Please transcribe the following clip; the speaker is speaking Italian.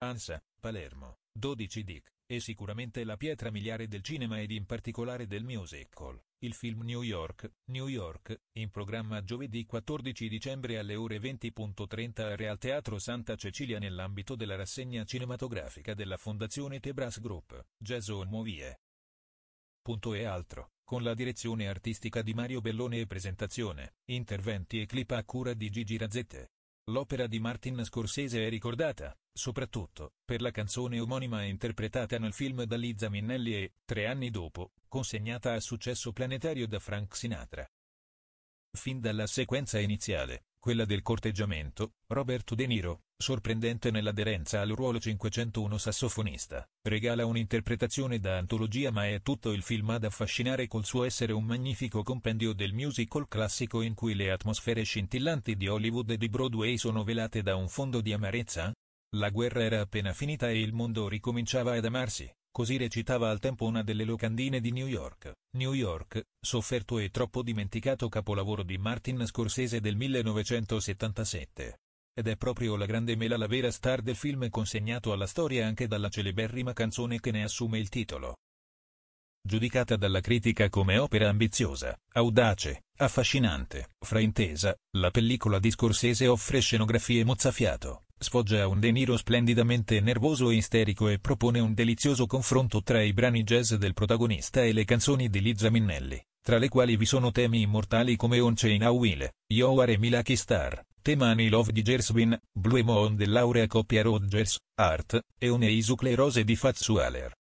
Ansa, Palermo, 12 Dick, è sicuramente la pietra miliare del cinema ed in particolare del musical. Il film New York, New York, in programma giovedì 14 dicembre alle ore 20.30 al Real Teatro Santa Cecilia nell'ambito della rassegna cinematografica della Fondazione Tebras Group, Jason Movie. Punto e altro, con la direzione artistica di Mario Bellone e presentazione, interventi e clip a cura di Gigi Razzette. L'opera di Martin Scorsese è ricordata, soprattutto, per la canzone omonima interpretata nel film da Liza Minnelli e, tre anni dopo, consegnata a successo planetario da Frank Sinatra. Fin dalla sequenza iniziale, quella del corteggiamento, Robert De Niro, sorprendente nell'aderenza al ruolo 501 sassofonista, regala un'interpretazione da antologia ma è tutto il film ad affascinare col suo essere un magnifico compendio del musical classico in cui le atmosfere scintillanti di Hollywood e di Broadway sono velate da un fondo di amarezza? La guerra era appena finita e il mondo ricominciava ad amarsi. Così recitava al tempo una delle locandine di New York, New York, sofferto e troppo dimenticato capolavoro di Martin Scorsese del 1977. Ed è proprio la grande mela la vera star del film consegnato alla storia anche dalla celeberrima canzone che ne assume il titolo. Giudicata dalla critica come opera ambiziosa, audace, affascinante, fraintesa, la pellicola di Scorsese offre scenografie mozzafiato, sfoggia un deniro splendidamente nervoso e isterico e propone un delizioso confronto tra i brani jazz del protagonista e le canzoni di Liza Minnelli, tra le quali vi sono temi immortali come On Chain A Will, You Are My Lucky Star, tema Annie Love di Gerswin, Blue Moon dell'aurea coppia Rodgers, Art, e One Isukle Rose di Fats Waller.